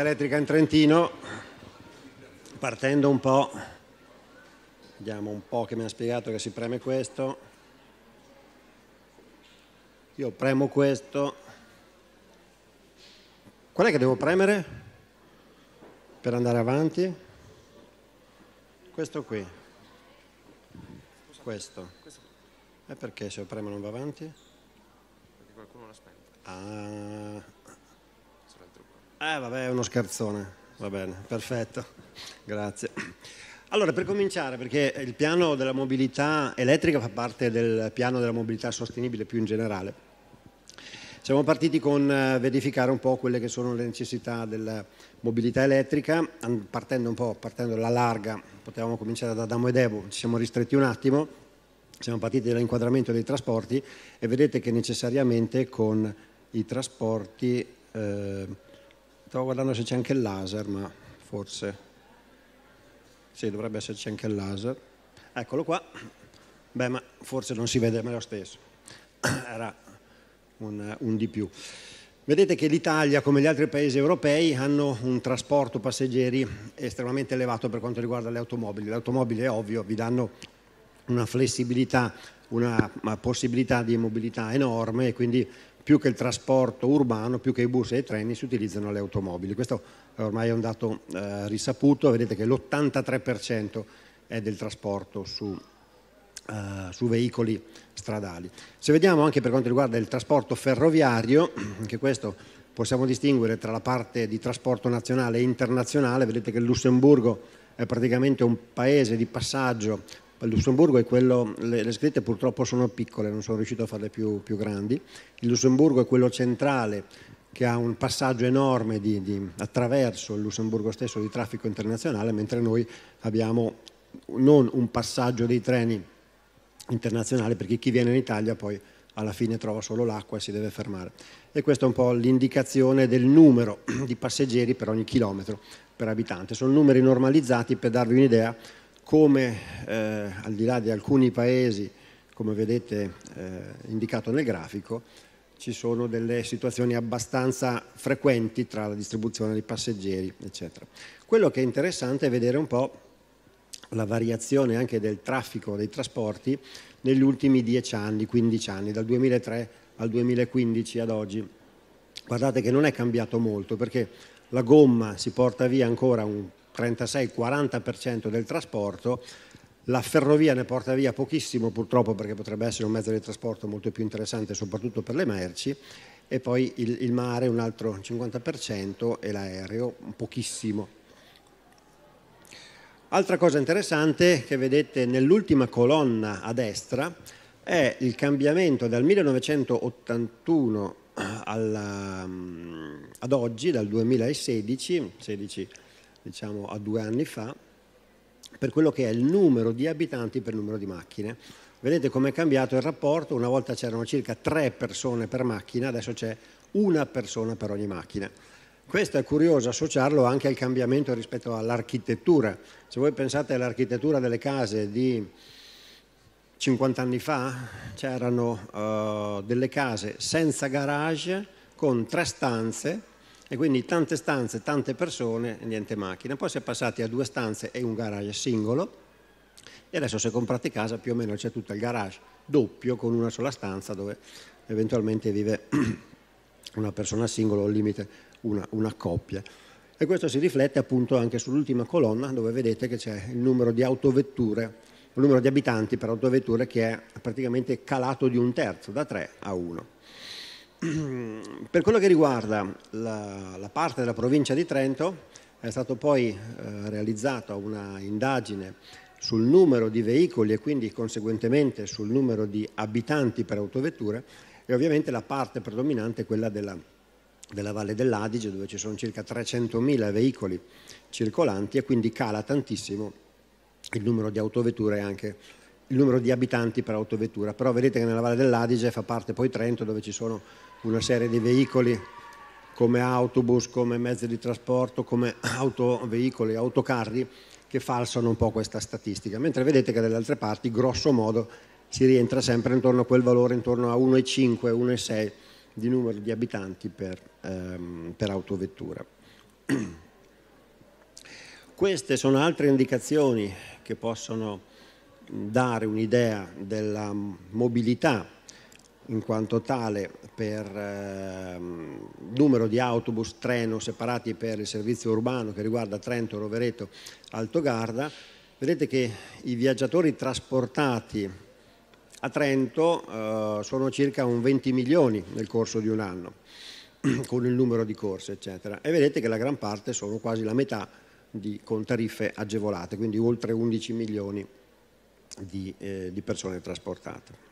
elettrica in Trentino, partendo un po', vediamo un po' che mi ha spiegato che si preme questo, io premo questo, qual è che devo premere per andare avanti? Questo qui, questo, e perché se lo premo non va avanti? Perché qualcuno l'ha spento. Ah. Eh vabbè, è uno scherzone. Va bene, perfetto. Grazie. Allora, per cominciare, perché il piano della mobilità elettrica fa parte del piano della mobilità sostenibile più in generale, siamo partiti con eh, verificare un po' quelle che sono le necessità della mobilità elettrica, partendo un po', partendo dalla larga, potevamo cominciare da Adamo ed Evo, ci siamo ristretti un attimo, siamo partiti dall'inquadramento dei trasporti e vedete che necessariamente con i trasporti... Eh, Stavo guardando se c'è anche il laser, ma forse... Sì, dovrebbe esserci anche il laser. Eccolo qua. Beh, ma forse non si vede, ma è lo stesso. Era un, un di più. Vedete che l'Italia, come gli altri paesi europei, hanno un trasporto passeggeri estremamente elevato per quanto riguarda le automobili. Le automobili, è ovvio, vi danno una flessibilità, una possibilità di mobilità enorme e quindi più che il trasporto urbano, più che i bus e i treni si utilizzano le automobili. Questo ormai è un dato eh, risaputo, vedete che l'83% è del trasporto su, eh, su veicoli stradali. Se vediamo anche per quanto riguarda il trasporto ferroviario, anche questo possiamo distinguere tra la parte di trasporto nazionale e internazionale, vedete che il Lussemburgo è praticamente un paese di passaggio il Lussemburgo è quello, le, le, scritte purtroppo sono piccole, non sono riuscito a farle più, più grandi. Il Lussemburgo è quello centrale che ha un passaggio enorme di, di, attraverso il Lussemburgo stesso di traffico internazionale, mentre noi abbiamo non un passaggio dei treni internazionali, perché chi viene in Italia poi alla fine trova solo l'acqua e si deve fermare. E questa è un po' l'indicazione del numero di passeggeri per ogni chilometro per abitante. Sono numeri normalizzati per darvi un'idea come eh, al di là di alcuni paesi, come vedete eh, indicato nel grafico, ci sono delle situazioni abbastanza frequenti tra la distribuzione dei passeggeri, eccetera. Quello che è interessante è vedere un po' la variazione anche del traffico dei trasporti negli ultimi 10 anni, 15 anni, dal 2003 al 2015 ad oggi. Guardate che non è cambiato molto perché la gomma si porta via ancora un 36-40% del trasporto, la ferrovia ne porta via pochissimo purtroppo perché potrebbe essere un mezzo di trasporto molto più interessante soprattutto per le merci e poi il, il mare un altro 50% e l'aereo pochissimo. Altra cosa interessante che vedete nell'ultima colonna a destra è il cambiamento dal 1981 eh, alla, mm, ad oggi, dal 2016, 16 diciamo, a due anni fa, per quello che è il numero di abitanti per numero di macchine. Vedete come è cambiato il rapporto, una volta c'erano circa tre persone per macchina, adesso c'è una persona per ogni macchina. Questo è curioso associarlo anche al cambiamento rispetto all'architettura. Se voi pensate all'architettura delle case di 50 anni fa, c'erano uh, delle case senza garage con tre stanze e quindi tante stanze, tante persone, niente macchina. Poi si è passati a due stanze e un garage singolo e adesso se comprate casa più o meno c'è tutto il garage doppio con una sola stanza dove eventualmente vive una persona singola o al limite una, una coppia. E questo si riflette appunto anche sull'ultima colonna dove vedete che c'è il numero di autovetture il numero di abitanti per autovetture che è praticamente calato di un terzo, da 3 a 1. per quello che riguarda la, la, parte della provincia di Trento è stata poi eh, realizzata una indagine sul numero di veicoli e quindi conseguentemente sul numero di abitanti per autovetture e ovviamente la parte predominante è quella della, della Valle dell'Adige dove ci sono circa 300.000 veicoli circolanti e quindi cala tantissimo il numero di autovetture e anche il numero di abitanti per autovettura. Però vedete che nella Valle dell'Adige fa parte poi Trento dove ci sono una serie di veicoli come autobus, come mezzi di trasporto, come autoveicoli, autocarri che falsano un po' questa statistica, mentre vedete che dalle altre parti grosso modo si rientra sempre intorno a quel valore, intorno a 1,5, 1,6 di numero di abitanti per, ehm, per autovettura. Queste sono altre indicazioni che possono dare un'idea della mobilità in quanto tale per eh, numero di autobus, treno separati per il servizio urbano che riguarda Trento, Rovereto, Alto Garda, vedete che i viaggiatori trasportati a Trento eh, sono circa un 20 milioni nel corso di un anno, con il numero di corse eccetera, e vedete che la gran parte sono quasi la metà di, con tariffe agevolate, quindi oltre 11 milioni di, eh, di persone trasportate.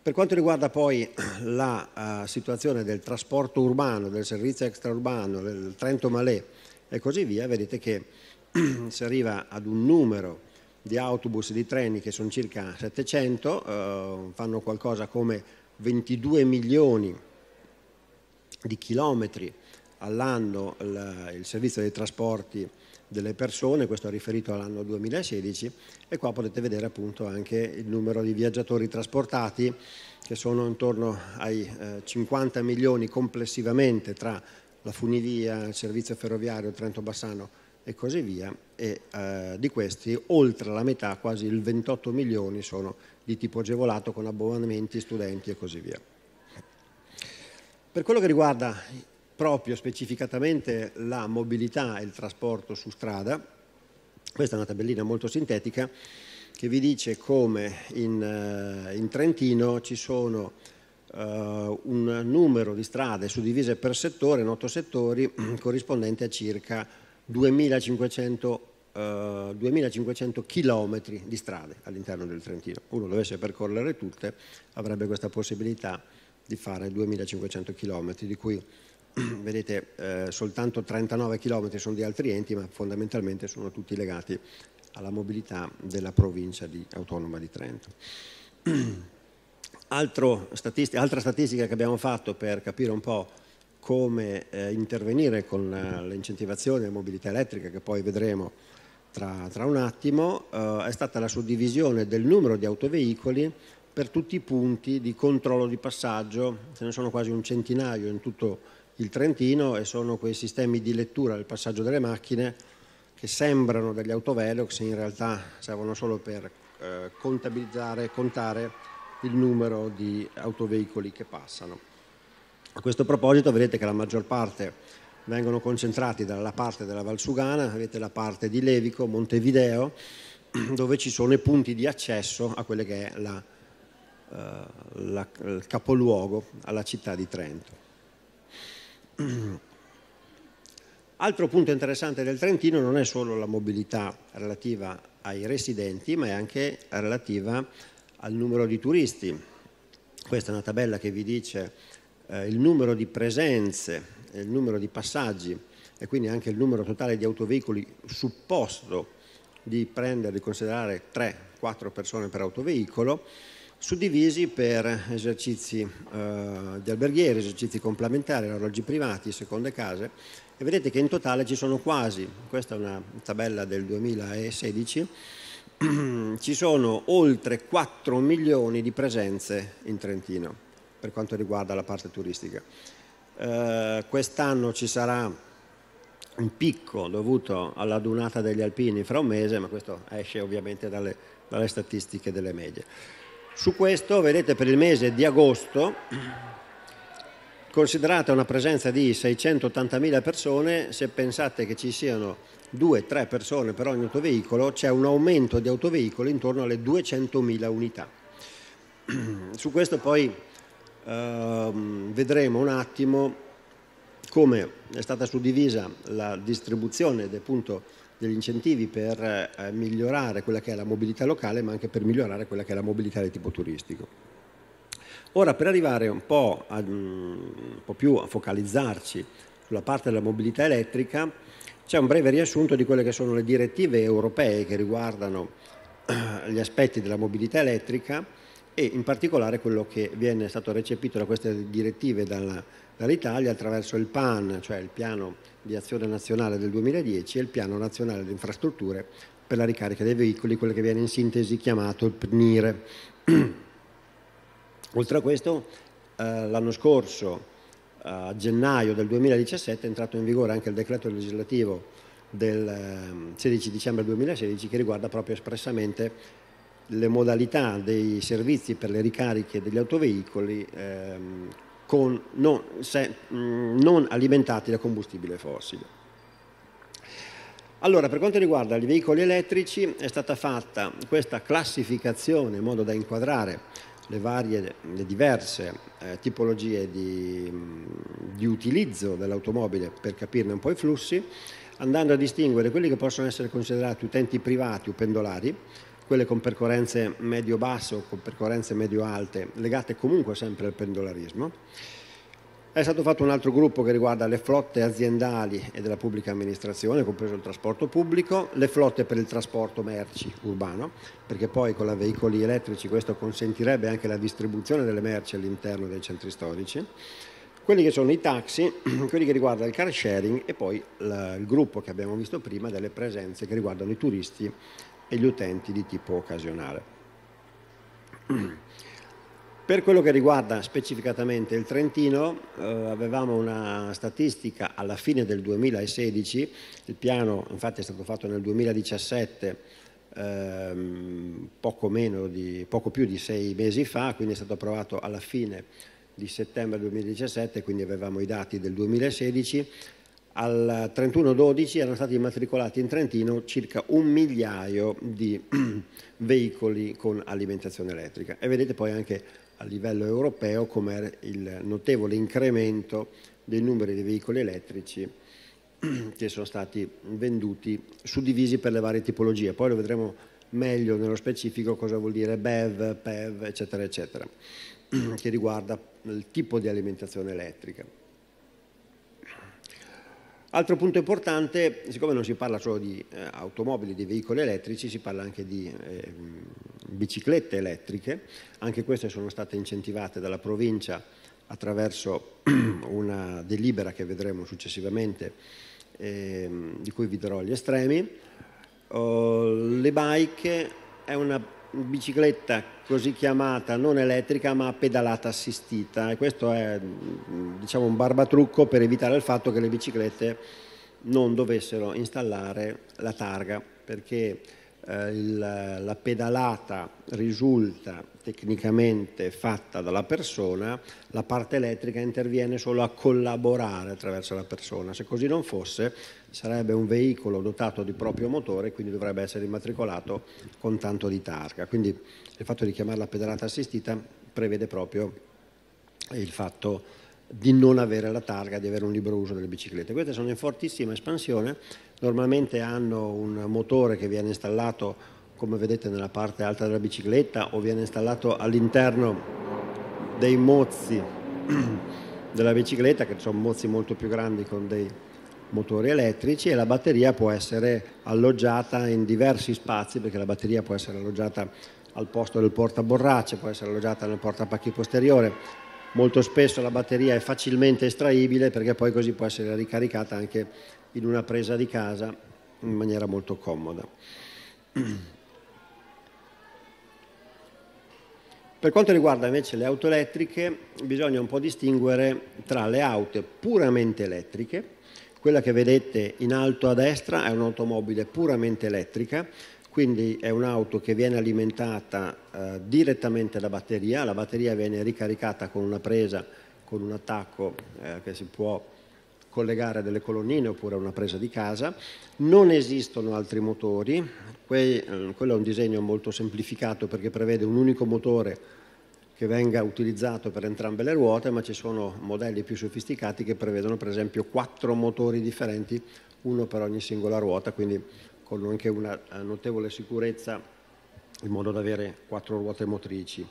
Per quanto riguarda poi la uh, situazione del trasporto urbano, del servizio extraurbano, del Trento Malè e così via, vedete che si arriva ad un numero di autobus e di treni che sono circa 700, eh, fanno qualcosa come 22 milioni di chilometri all'anno il, il servizio dei trasporti delle persone, questo è riferito all'anno 2016 e qua potete vedere appunto anche il numero di viaggiatori trasportati che sono intorno ai 50 eh, milioni complessivamente tra la funivia, il servizio ferroviario, Trento Bassano e così via e eh, di questi oltre la metà, quasi il 28 milioni sono di tipo agevolato con abbonamenti, studenti e così via. Per quello che riguarda proprio specificatamente la mobilità e il trasporto su strada. Questa è una tabellina molto sintetica che vi dice come in, eh, in Trentino ci sono uh, un numero di strade suddivise per settore, in otto settori, corrispondente a circa 2500 Uh, 2500 km di strade all'interno del Trentino. Uno dovesse percorrere tutte, avrebbe questa possibilità di fare 2500 km, di cui vedete, eh, soltanto 39 km sono di altri enti, ma fondamentalmente sono tutti legati alla mobilità della provincia di, autonoma di Trento. statistica, altra statistica che abbiamo fatto per capire un po' come eh, intervenire con eh, l'incentivazione della mobilità elettrica, che poi vedremo tra, tra un attimo, eh, è stata la suddivisione del numero di autoveicoli per tutti i punti di controllo di passaggio, ce ne sono quasi un centinaio in tutto il il Trentino e sono quei sistemi di lettura del passaggio delle macchine che sembrano degli autovelox, in realtà servono solo per eh, contabilizzare, contare il numero di autoveicoli che passano. A questo proposito vedete che la maggior parte vengono concentrati dalla parte della Valsugana, avete la parte di Levico, Montevideo, dove ci sono i punti di accesso a quello che è la, eh, la, il capoluogo alla città di Trento. Altro punto interessante del Trentino non è solo la mobilità relativa ai residenti, ma è anche relativa al numero di turisti. Questa è una tabella che vi dice eh, il numero di presenze, eh, il numero di passaggi e quindi anche il numero totale di autoveicoli supposto di prendere, di considerare 3-4 persone per autoveicolo suddivisi per esercizi eh, di alberghieri, esercizi complementari, alloggi privati, seconde case e vedete che in totale ci sono quasi, questa è una tabella del 2016, ci sono oltre 4 milioni di presenze in Trentino per quanto riguarda la parte turistica. Eh, Quest'anno ci sarà un picco dovuto alla dunata degli alpini fra un mese, ma questo esce ovviamente dalle, dalle statistiche delle medie. Su questo vedete per il mese di agosto, considerata una presenza di 680.000 persone, se pensate che ci siano 2-3 persone per ogni autoveicolo, c'è un aumento di autoveicoli intorno alle 200.000 unità. Su questo poi eh, vedremo un attimo come è stata suddivisa la distribuzione appunto, degli incentivi per eh, migliorare quella che è la mobilità locale ma anche per migliorare quella che è la mobilità di tipo turistico. Ora per arrivare un po', a, mm, un po più a focalizzarci sulla parte della mobilità elettrica c'è un breve riassunto di quelle che sono le direttive europee che riguardano eh, gli aspetti della mobilità elettrica e in particolare quello che viene stato recepito da queste direttive dall'Italia attraverso il PAN, cioè il piano di azione nazionale del 2010 e il piano nazionale di infrastrutture per la ricarica dei veicoli, quello che viene in sintesi chiamato il PNIRE. Oltre a questo, eh, l'anno scorso, eh, a gennaio del 2017, è entrato in vigore anche il decreto legislativo del 16 ehm, dicembre 2016 che riguarda proprio espressamente le modalità dei servizi per le ricariche degli autoveicoli ehm, con, non, se, mh, mm, non alimentati da combustibile fossile. Allora, per quanto riguarda i veicoli elettrici, è stata fatta questa classificazione in modo da inquadrare le, varie, le diverse eh, tipologie di, mm, di utilizzo dell'automobile per capirne un po' i flussi, andando a distinguere quelli che possono essere considerati utenti privati o pendolari, quelle con percorrenze medio-basse o con percorrenze medio-alte, legate comunque sempre al pendolarismo. È stato fatto un altro gruppo che riguarda le flotte aziendali e della pubblica amministrazione, compreso il trasporto pubblico, le flotte per il trasporto merci urbano, perché poi con i veicoli elettrici questo consentirebbe anche la distribuzione delle merci all'interno dei centri storici, quelli che sono i taxi, quelli che riguardano il car sharing e poi il gruppo che abbiamo visto prima delle presenze che riguardano i turisti e gli utenti di tipo occasionale. Per quello che riguarda specificatamente il Trentino, eh, avevamo una statistica alla fine del 2016, il piano infatti è stato fatto nel 2017, ehm, poco, di, poco più di sei mesi fa, quindi è stato approvato alla fine di settembre 2017, quindi avevamo i dati del 2016 al 31-12 erano stati immatricolati in Trentino circa un migliaio di veicoli con alimentazione elettrica e vedete poi anche a livello europeo com'è il notevole incremento dei numeri di veicoli elettrici che sono stati venduti suddivisi per le varie tipologie. Poi lo vedremo meglio nello specifico cosa vuol dire BEV, PEV, eccetera, eccetera, che riguarda il tipo di alimentazione elettrica. Altro punto importante, siccome non si parla solo di eh, automobili, di veicoli elettrici, si parla anche di eh, biciclette elettriche, anche queste sono state incentivate dalla provincia attraverso una delibera che vedremo successivamente, eh, di cui vi darò gli estremi. Oh, le bike è una bicicletta così chiamata non elettrica ma pedalata assistita e questo è mm, diciamo, un barbatrucco per evitare il fatto che le biciclette non dovessero installare la targa perché eh, la, la pedalata risulta tecnicamente fatta dalla persona, la parte elettrica interviene solo a collaborare attraverso la persona. Se così non fosse, sarebbe un veicolo dotato di proprio motore, quindi dovrebbe essere immatricolato con tanto di targa. Quindi il fatto di chiamarla pedalata assistita prevede proprio il fatto di non avere la targa, di avere un libero uso delle biciclette. Queste sono in fortissima espansione, normalmente hanno un motore che viene installato come vedete nella parte alta della bicicletta o viene installato all'interno dei mozzi della bicicletta che sono mozzi molto più grandi con dei motori elettrici e la batteria può essere alloggiata in diversi spazi perché la batteria può essere alloggiata al posto del portaborracce, può essere alloggiata nel portapacchi posteriore, molto spesso la batteria è facilmente estraibile perché poi così può essere ricaricata anche in una presa di casa in maniera molto comoda. Per quanto riguarda invece le auto elettriche, bisogna un po' distinguere tra le auto puramente elettriche, quella che vedete in alto a destra è un'automobile puramente elettrica, quindi è un'auto che viene alimentata eh, direttamente da batteria, la batteria viene ricaricata con una presa, con un attacco eh, che si può collegare a delle colonnine oppure a una presa di casa. Non esistono altri motori, que eh, quello è un disegno molto semplificato perché prevede un unico motore che venga utilizzato per entrambe le ruote, ma ci sono modelli più sofisticati che prevedono per esempio quattro motori differenti, uno per ogni singola ruota, quindi con anche una eh, notevole sicurezza in modo da avere quattro ruote motrici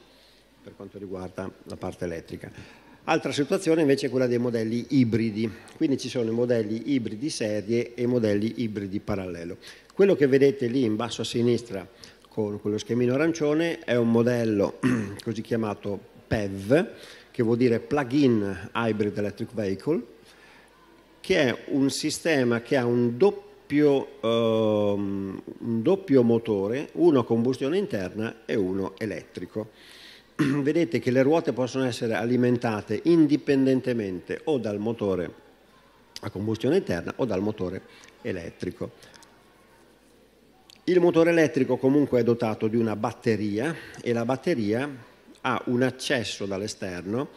per quanto riguarda la parte elettrica. Altra situazione invece è quella dei modelli ibridi, quindi ci sono i modelli ibridi serie e i modelli ibridi parallelo. Quello che vedete lì in basso a sinistra con quello schemino arancione è un modello così chiamato PEV, che vuol dire Plug-in Hybrid Electric Vehicle, che è un sistema che ha un doppio doppio, um, un doppio motore, uno a combustione interna e uno elettrico. Vedete che le ruote possono essere alimentate indipendentemente o dal motore a combustione interna o dal motore elettrico. Il motore elettrico comunque è dotato di una batteria e la batteria ha un accesso dall'esterno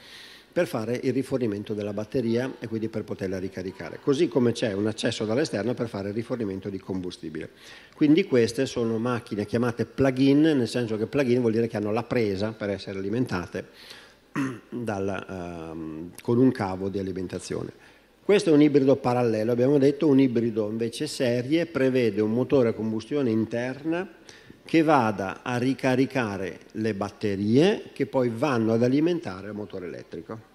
per fare il rifornimento della batteria e quindi per poterla ricaricare, così come c'è un accesso dall'esterno per fare il rifornimento di combustibile. Quindi queste sono macchine chiamate plug-in, nel senso che plug-in vuol dire che hanno la presa per essere alimentate dal, uh, con un cavo di alimentazione. Questo è un ibrido parallelo, abbiamo detto un ibrido invece serie prevede un motore a combustione interna che vada a ricaricare le batterie che poi vanno ad alimentare il motore elettrico.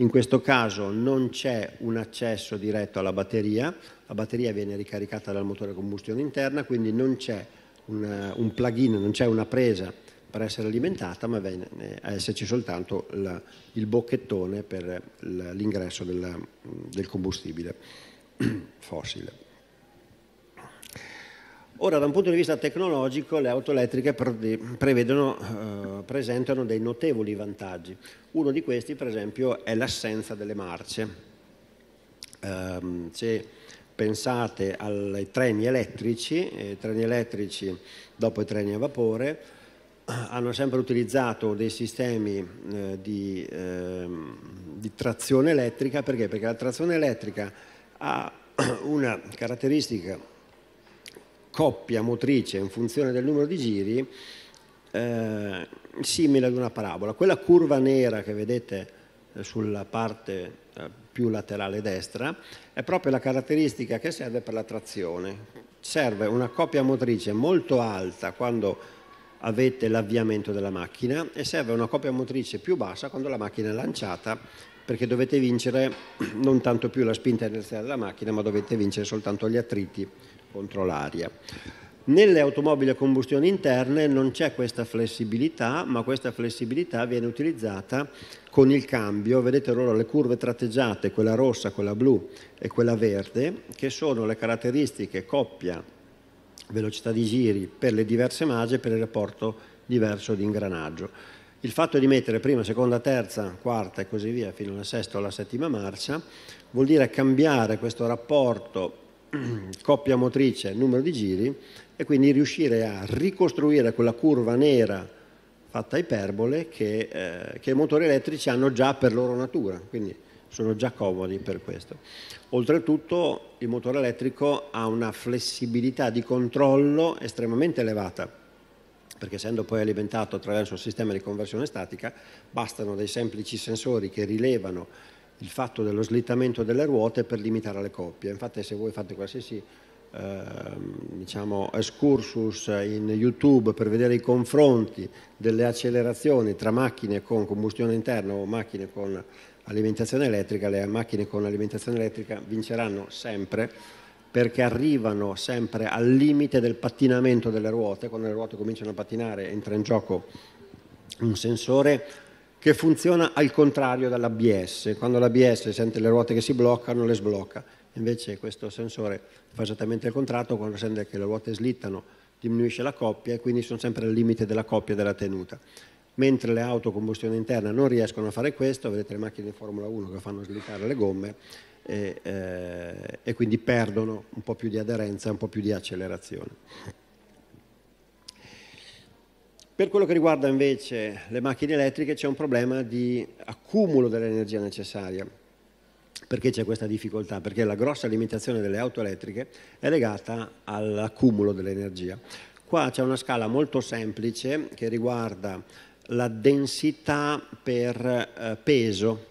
In questo caso non c'è un accesso diretto alla batteria, la batteria viene ricaricata dal motore a combustione interna, quindi non c'è una, un plug-in, non c'è una presa per essere alimentata, ma viene eh, a esserci soltanto la, il bocchettone per l'ingresso del, del combustibile fossile. Ora, da un punto di vista tecnologico, le auto elettriche prevedono, eh, presentano dei notevoli vantaggi. Uno di questi, per esempio, è l'assenza delle marce. Eh, se pensate ai treni elettrici, eh, i treni elettrici dopo i treni a vapore, eh, hanno sempre utilizzato dei sistemi eh, di, ehm, di, trazione elettrica, perché? Perché la trazione elettrica ha una caratteristica coppia motrice in funzione del numero di giri eh, simile ad una parabola. Quella curva nera che vedete eh, sulla parte eh, più laterale destra è proprio la caratteristica che serve per la trazione. Serve una coppia motrice molto alta quando avete l'avviamento della macchina e serve una coppia motrice più bassa quando la macchina è lanciata perché dovete vincere non tanto più la spinta inerziale della macchina ma dovete vincere soltanto gli attriti contro l'aria. Nelle automobili a combustione interne non c'è questa flessibilità, ma questa flessibilità viene utilizzata con il cambio. Vedete loro le curve tratteggiate, quella rossa, quella blu e quella verde, che sono le caratteristiche coppia velocità di giri per le diverse magie per il rapporto diverso di ingranaggio. Il fatto di mettere prima, seconda, terza, quarta e così via fino alla sesta o alla settima marcia vuol dire cambiare questo rapporto coppia motrice numero di giri e quindi riuscire a ricostruire quella curva nera fatta iperbole che, eh, che i motori elettrici hanno già per loro natura, quindi sono già comodi per questo. Oltretutto il motore elettrico ha una flessibilità di controllo estremamente elevata, perché essendo poi alimentato attraverso un sistema di conversione statica, bastano dei semplici sensori che rilevano il fatto dello slittamento delle ruote per limitare le coppie. Infatti se voi fate qualsiasi eh, diciamo, excursus in YouTube per vedere i confronti delle accelerazioni tra macchine con combustione interna o macchine con alimentazione elettrica, le macchine con alimentazione elettrica vinceranno sempre perché arrivano sempre al limite del pattinamento delle ruote, quando le ruote cominciano a pattinare entra in gioco un sensore che funziona al contrario dall'ABS. Quando l'ABS sente le ruote che si bloccano, le sblocca. Invece questo sensore fa esattamente il contratto, quando sente che le ruote slittano diminuisce la coppia e quindi sono sempre al limite della coppia della tenuta. Mentre le auto a combustione interna non riescono a fare questo, vedete le macchine di Formula 1 che fanno slittare le gomme e, eh, e quindi perdono un po' più di aderenza, e un po' più di accelerazione. Per quello che riguarda invece le macchine elettriche c'è un problema di accumulo dell'energia necessaria. Perché c'è questa difficoltà? Perché la grossa limitazione delle auto elettriche è legata all'accumulo dell'energia. Qua c'è una scala molto semplice che riguarda la densità per eh, peso.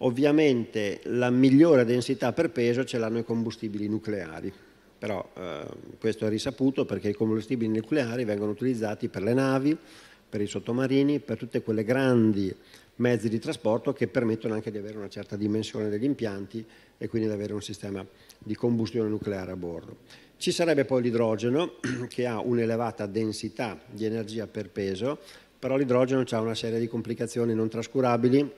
Ovviamente la migliore densità per peso ce l'hanno i combustibili nucleari, però eh, questo è risaputo perché i combustibili nucleari vengono utilizzati per le navi, per i sottomarini, per tutte quelle grandi mezzi di trasporto che permettono anche di avere una certa dimensione degli impianti e quindi di avere un sistema di combustione nucleare a bordo. Ci sarebbe poi l'idrogeno che ha un'elevata densità di energia per peso, però l'idrogeno ha una serie di complicazioni non trascurabili,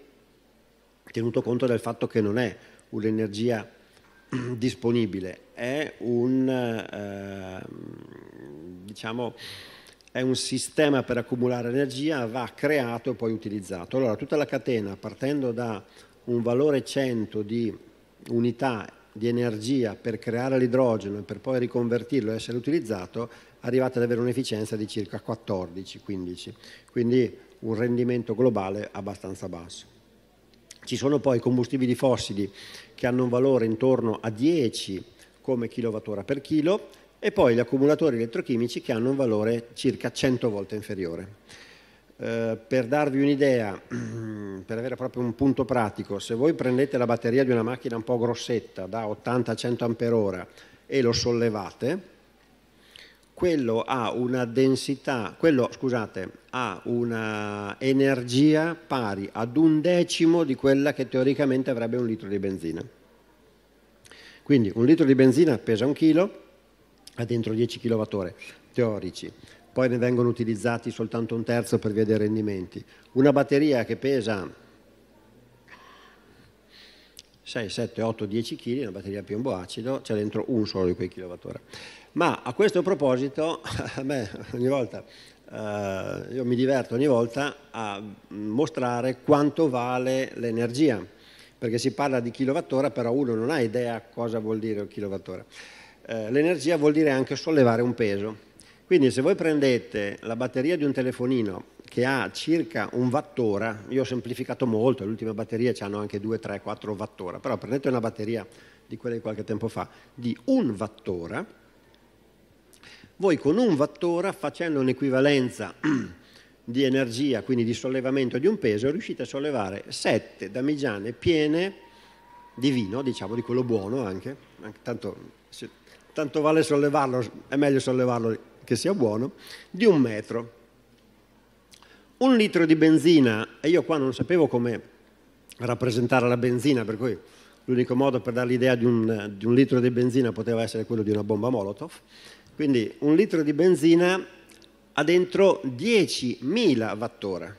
tenuto conto del fatto che non è un'energia disponibile, è un, eh, diciamo, è un sistema per accumulare energia, va creato e poi utilizzato. Allora tutta la catena partendo da un valore 100 di unità di energia per creare l'idrogeno e per poi riconvertirlo e essere utilizzato, arrivate ad avere un'efficienza di circa 14-15, quindi un rendimento globale abbastanza basso. Ci sono poi combustibili fossili che hanno un valore intorno a 10 come kWh per chilo e poi gli accumulatori elettrochimici che hanno un valore circa 100 volte inferiore. Eh, per darvi un'idea, per avere proprio un punto pratico, se voi prendete la batteria di una macchina un po' grossetta da 80 a 100 Ah e lo sollevate, quello ha una densità, quello, scusate, ha una energia pari ad un decimo di quella che teoricamente avrebbe un litro di benzina. Quindi un litro di benzina pesa un chilo, ha dentro 10 kWh teorici, poi ne vengono utilizzati soltanto un terzo per via dei rendimenti. Una batteria che pesa 6, 7, 8, 10 kg, una batteria a piombo acido, c'è dentro un solo di quei kWh. Ma a questo proposito, a me ogni volta, eh, io mi diverto ogni volta a mostrare quanto vale l'energia perché si parla di kilowattora, però uno non ha idea cosa vuol dire un kilowattora. Eh, l'energia vuol dire anche sollevare un peso. Quindi se voi prendete la batteria di un telefonino che ha circa un wattora, io ho semplificato molto, le ultime batterie hanno anche 2, 3, 4 wattora, però prendete una batteria di quella di qualche tempo fa, di un wattora, voi con un wattora facendo un'equivalenza di energia, quindi di sollevamento di un peso, riuscite a sollevare sette damigiane piene di vino, diciamo di quello buono anche, anche tanto, se, tanto vale sollevarlo, è meglio sollevarlo che sia buono, di un metro. Un litro di benzina, e io qua non sapevo come rappresentare la benzina, per cui l'unico modo per dare l'idea di un, di un litro di benzina poteva essere quello di una bomba Molotov, quindi un litro di benzina ha dentro 10.000 wattora.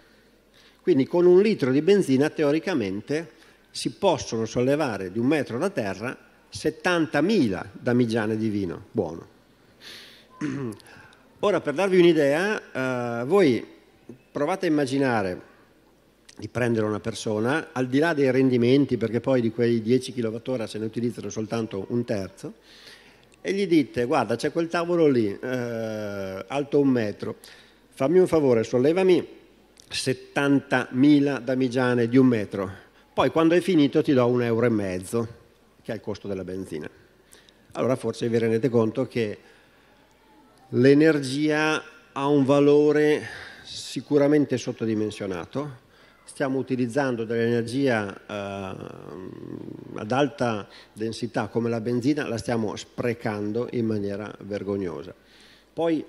Quindi con un litro di benzina teoricamente si possono sollevare di un metro da terra 70.000 damigiane di vino buono. Ora per darvi un'idea, eh, voi provate a immaginare di prendere una persona, al di là dei rendimenti, perché poi di quei 10 kWh se ne utilizzano soltanto un terzo, e gli dite guarda c'è quel tavolo lì, eh, alto un metro, fammi un favore, sollevami 70.000 damigiane di un metro, poi quando è finito ti do un euro e mezzo, che è il costo della benzina. Allora forse vi rendete conto che l'energia ha un valore sicuramente sottodimensionato, stiamo utilizzando dell'energia eh, ad alta densità come la benzina, la stiamo sprecando in maniera vergognosa. Poi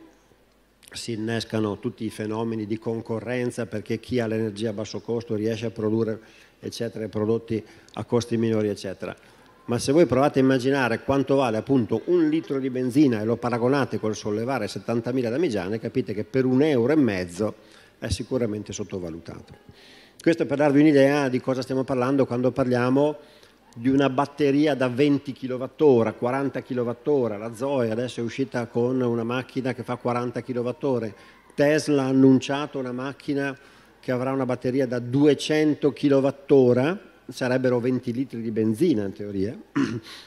si innescano tutti i fenomeni di concorrenza perché chi ha l'energia a basso costo riesce a produrre eccetera, prodotti a costi minori eccetera. Ma se voi provate a immaginare quanto vale appunto un litro di benzina e lo paragonate col sollevare 70.000 damigiane, capite che per un euro e mezzo è sicuramente sottovalutato. Questo per darvi un'idea di cosa stiamo parlando quando parliamo di una batteria da 20 kWh, 40 kWh, la Zoe adesso è uscita con una macchina che fa 40 kWh, Tesla ha annunciato una macchina che avrà una batteria da 200 kWh, sarebbero 20 litri di benzina in teoria,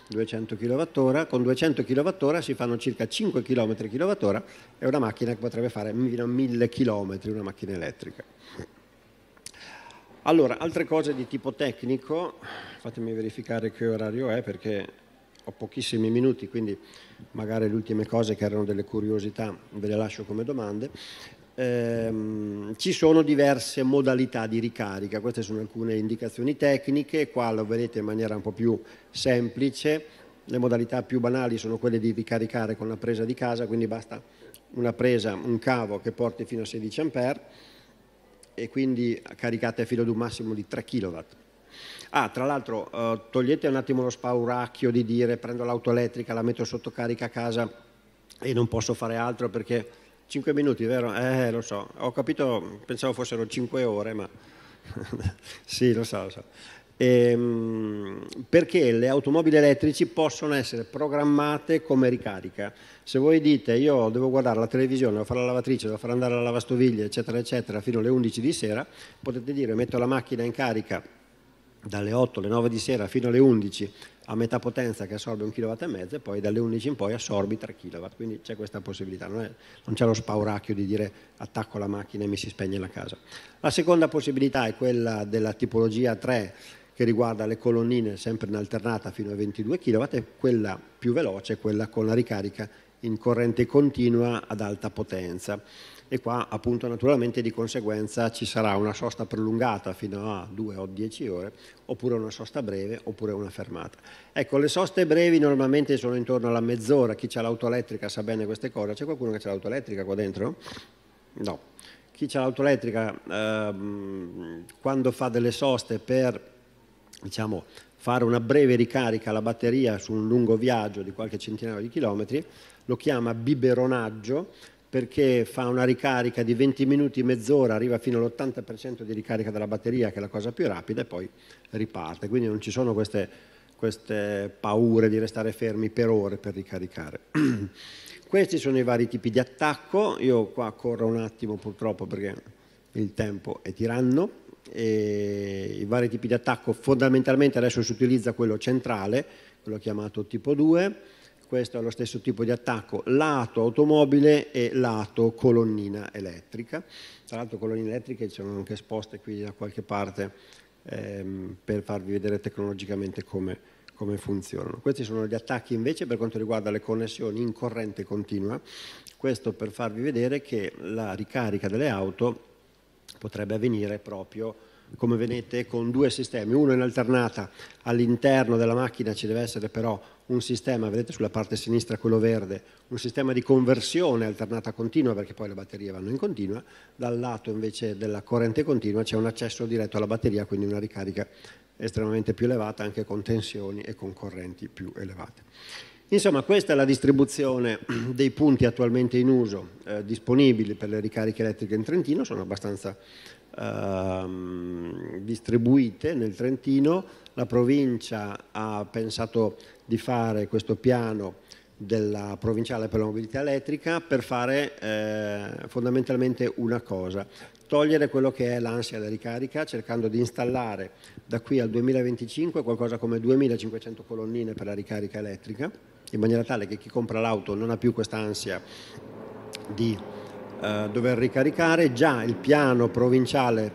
200 kWh, con 200 kWh si fanno circa 5 km/h, è una macchina che potrebbe fare fino a 1000 km, una macchina elettrica. Allora, altre cose di tipo tecnico, fatemi verificare che orario è perché ho pochissimi minuti, quindi magari le ultime cose che erano delle curiosità ve le lascio come domande. Eh, ci sono diverse modalità di ricarica, queste sono alcune indicazioni tecniche, qua lo vedete in maniera un po' più semplice, le modalità più banali sono quelle di ricaricare con la presa di casa, quindi basta una presa, un cavo che porti fino a 16 ampere e quindi caricate fino ad un massimo di 3 kW. Ah, tra l'altro eh, togliete un attimo lo spauracchio di dire prendo l'auto elettrica, la metto sotto carica a casa e non posso fare altro perché 5 minuti, vero? Eh, lo so, ho capito, pensavo fossero 5 ore, ma sì, lo so, lo so ehm, perché le automobili elettrici possono essere programmate come ricarica. Se voi dite io devo guardare la televisione, devo fare la lavatrice, devo far andare la lavastoviglie, eccetera, eccetera, fino alle 11 di sera, potete dire metto la macchina in carica dalle 8 alle 9 di sera fino alle 11 a metà potenza che assorbe un kW e mezzo e poi dalle 11 in poi assorbi 3 kW, quindi c'è questa possibilità, non, è, non c'è lo spauracchio di dire attacco la macchina e mi si spegne la casa. La seconda possibilità è quella della tipologia 3 che riguarda le colonnine sempre in alternata fino a 22 kW e quella più veloce è quella con la ricarica in corrente continua ad alta potenza e qua appunto naturalmente di conseguenza ci sarà una sosta prolungata fino a 2 o 10 ore oppure una sosta breve oppure una fermata. Ecco le soste brevi normalmente sono intorno alla mezz'ora, chi ha l'auto elettrica sa bene queste cose, c'è qualcuno che ha l'auto elettrica qua dentro? No. Chi ha l'auto elettrica ehm, quando fa delle soste per diciamo, fare una breve ricarica alla batteria su un lungo viaggio di qualche centinaio di chilometri, lo chiama biberonaggio perché fa una ricarica di 20 minuti, mezz'ora, arriva fino all'80% di ricarica della batteria, che è la cosa più rapida, e poi riparte. Quindi non ci sono queste, queste paure di restare fermi per ore per ricaricare. Questi sono i vari tipi di attacco, io qua corro un attimo purtroppo perché il tempo è tiranno i vari tipi di attacco, fondamentalmente adesso si utilizza quello centrale, quello chiamato tipo 2, questo è lo stesso tipo di attacco lato automobile e lato colonnina elettrica. Tra l'altro colonnine elettriche ci sono anche esposte qui da qualche parte ehm, per farvi vedere tecnologicamente come, come, funzionano. Questi sono gli attacchi invece per quanto riguarda le connessioni in corrente continua. Questo per farvi vedere che la ricarica delle auto potrebbe avvenire proprio come vedete con due sistemi, uno in alternata all'interno della macchina ci deve essere però un sistema, vedete sulla parte sinistra quello verde, un sistema di conversione alternata continua perché poi le batterie vanno in continua, dal lato invece della corrente continua c'è un accesso diretto alla batteria, quindi una ricarica estremamente più elevata anche con tensioni e con correnti più elevate. Insomma, questa è la distribuzione dei punti attualmente in uso eh, disponibili per le ricariche elettriche in Trentino, sono abbastanza eh, distribuite nel Trentino. La provincia ha pensato di fare questo piano della provinciale per la mobilità elettrica per fare eh, fondamentalmente una cosa, togliere quello che è l'ansia della ricarica cercando di installare da qui al 2025 qualcosa come 2500 colonnine per la ricarica elettrica in maniera tale che chi compra l'auto non ha più questa ansia di eh, dover ricaricare. Già il piano provinciale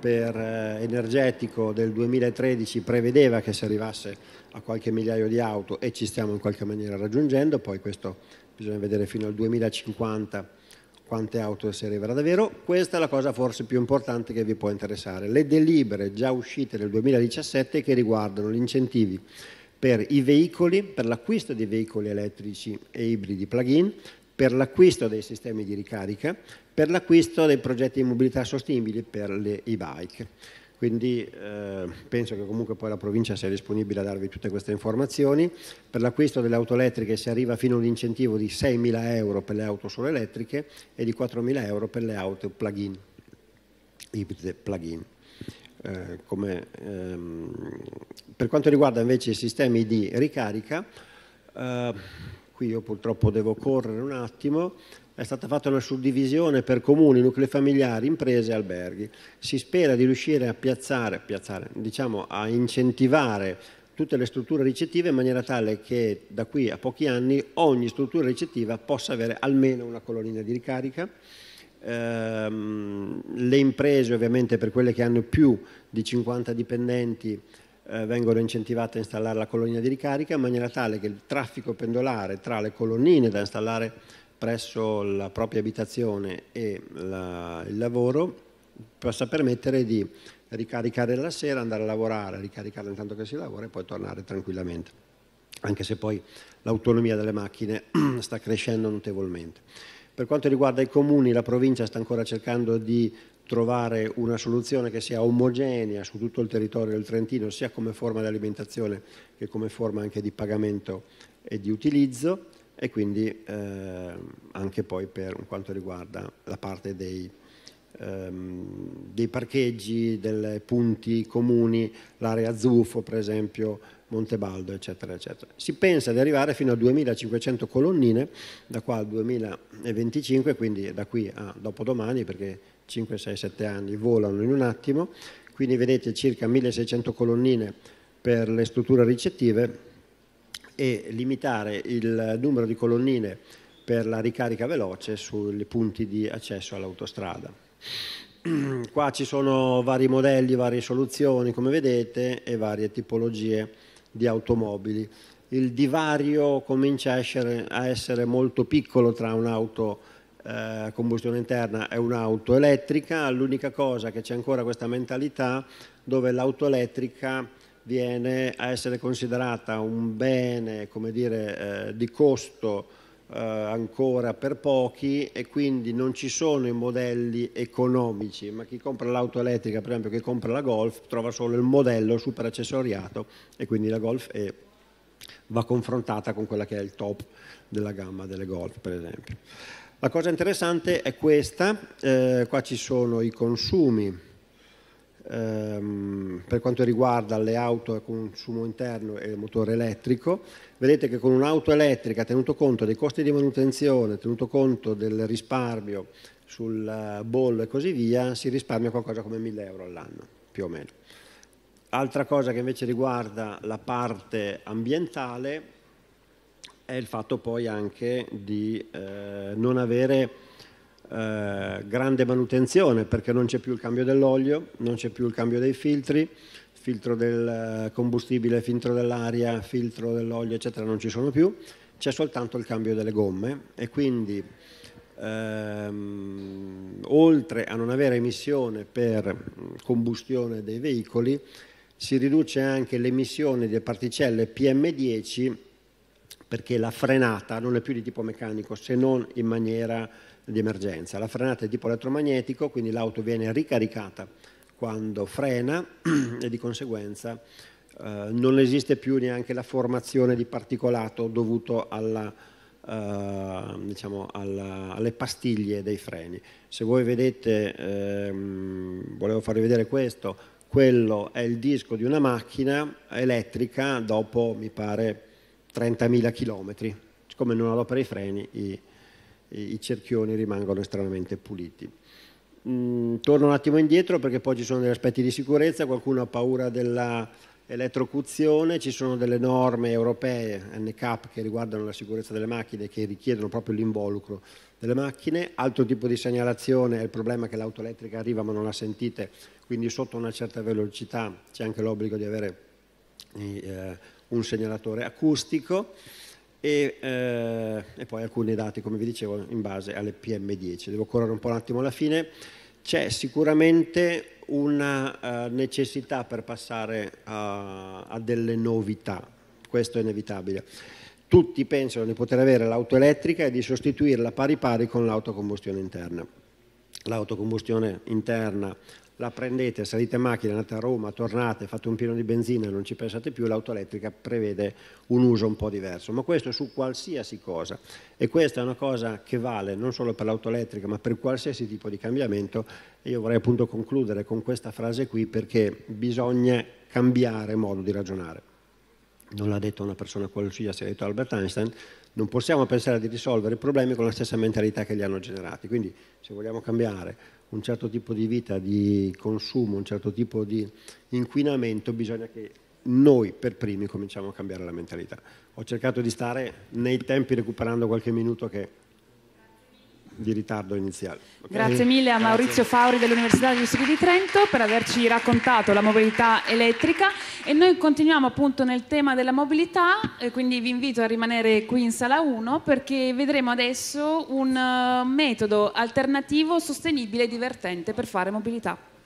per eh, energetico del 2013 prevedeva che si arrivasse a qualche migliaio di auto e ci stiamo in qualche maniera raggiungendo, poi questo bisogna vedere fino al 2050 quante auto si arriverà davvero. Questa è la cosa forse più importante che vi può interessare. Le delibere già uscite nel 2017 che riguardano gli incentivi per i veicoli, per l'acquisto di veicoli elettrici e ibridi plug-in, per l'acquisto dei sistemi di ricarica, per l'acquisto dei progetti di mobilità sostenibili per le e-bike. Quindi eh, penso che comunque poi la provincia sia disponibile a darvi tutte queste informazioni. Per l'acquisto delle auto elettriche si arriva fino all'incentivo di 6.000 euro per le auto solo elettriche e di 4.000 euro per le auto plug-in, ibride plug-in. Eh, come, ehm, per quanto riguarda invece i sistemi di ricarica, eh, qui io purtroppo devo correre un attimo, è stata fatta una suddivisione per comuni, nuclei familiari, imprese e alberghi. Si spera di riuscire a piazzare, piazzare diciamo, a incentivare tutte le strutture ricettive in maniera tale che da qui a pochi anni ogni struttura ricettiva possa avere almeno una colonnina di ricarica ehm, le imprese ovviamente per quelle che hanno più di 50 dipendenti eh, vengono incentivate a installare la colonnina di ricarica in maniera tale che il traffico pendolare tra le colonnine da installare presso la propria abitazione e la, il lavoro possa permettere di ricaricare la sera, andare a lavorare, ricaricare intanto che si lavora e poi tornare tranquillamente, anche se poi l'autonomia delle macchine sta crescendo notevolmente. Per quanto riguarda i comuni, la provincia sta ancora cercando di trovare una soluzione che sia omogenea su tutto il territorio del Trentino, sia come forma di alimentazione che come forma anche di pagamento e di utilizzo e quindi eh, anche poi per quanto riguarda la parte dei, ehm, dei parcheggi, dei punti comuni, l'area zufo per esempio, Montebaldo, eccetera, eccetera. Si pensa di arrivare fino a 2500 colonnine da qua al 2025, quindi da qui a dopodomani, perché 5, 6, 7 anni volano in un attimo, quindi vedete circa 1600 colonnine per le strutture ricettive e limitare il numero di colonnine per la ricarica veloce sui punti di accesso all'autostrada. Qua ci sono vari modelli, varie soluzioni, come vedete, e varie tipologie di automobili. Il divario comincia a essere, a essere molto piccolo tra un'auto a eh, combustione interna e un'auto elettrica, l'unica cosa che c'è ancora questa mentalità dove l'auto elettrica viene a essere considerata un bene come dire, eh, di costo eh, ancora per pochi e quindi non ci sono i modelli economici, ma chi compra l'auto elettrica, per esempio chi compra la Golf, trova solo il modello super accessoriato e quindi la Golf è, va confrontata con quella che è il top della gamma delle Golf, per esempio. La cosa interessante è questa, eh, qua ci sono i consumi ehm, per quanto riguarda le auto a consumo interno e il motore elettrico. Vedete che con un'auto elettrica, tenuto conto dei costi di manutenzione, tenuto conto del risparmio sul eh, bollo e così via, si risparmia qualcosa come 1000 euro all'anno, più o meno. Altra cosa che invece riguarda la parte ambientale è il fatto poi anche di eh, non avere eh, grande manutenzione perché non c'è più il cambio dell'olio, non c'è più il cambio dei filtri, filtro del eh, combustibile, filtro dell'aria, filtro dell'olio eccetera non ci sono più, c'è soltanto il cambio delle gomme e quindi ehm, oltre a non avere emissione per combustione dei veicoli si riduce anche l'emissione di particelle PM10 perché la frenata non è più di tipo meccanico se non in maniera di emergenza. La frenata è tipo elettromagnetico, quindi l'auto viene ricaricata quando frena e di conseguenza eh, non esiste più neanche la formazione di particolato dovuto alla, eh, diciamo alla, alle pastiglie dei freni. Se voi vedete, ehm, volevo farvi vedere questo, quello è il disco di una macchina elettrica dopo, mi pare, 30.000 km. Siccome non ho per i freni, i, i cerchioni rimangono estremamente puliti. Mm, torno un attimo indietro perché poi ci sono degli aspetti di sicurezza, qualcuno ha paura dell'elettrocuzione, ci sono delle norme europee, NCAP, che riguardano la sicurezza delle macchine, che richiedono proprio l'involucro delle macchine. Altro tipo di segnalazione è il problema che l'auto elettrica arriva ma non la sentite, quindi sotto una certa velocità c'è anche l'obbligo di avere eh, un segnalatore acustico e, eh, e, poi alcuni dati, come vi dicevo, in base alle PM10. Devo correre un po' un attimo alla fine. C'è sicuramente una uh, necessità per passare a, a, delle novità, questo è inevitabile. Tutti pensano di poter avere l'auto elettrica e di sostituirla pari pari con l'autocombustione interna. L'autocombustione interna la prendete, salite in macchina, andate a Roma, tornate, fate un pieno di benzina e non ci pensate più, l'auto elettrica prevede un uso un po' diverso. Ma questo su qualsiasi cosa. E questa è una cosa che vale non solo per l'auto elettrica, ma per qualsiasi tipo di cambiamento. E io vorrei appunto concludere con questa frase qui perché bisogna cambiare modo di ragionare. Non l'ha detto una persona qualsiasi, l'ha detto Albert Einstein, non possiamo pensare di risolvere i problemi con la stessa mentalità che li hanno generati. Quindi se vogliamo cambiare un certo tipo di vita, di consumo, un certo tipo di inquinamento, bisogna che noi per primi cominciamo a cambiare la mentalità. Ho cercato di stare nei tempi recuperando qualche minuto che di ritardo iniziale. Okay? Grazie mille a Maurizio Fauri dell'Università degli Studi di Trento per averci raccontato la mobilità elettrica e noi continuiamo appunto nel tema della mobilità, quindi vi invito a rimanere qui in sala 1 perché vedremo adesso un eh, metodo alternativo, sostenibile e divertente per fare mobilità.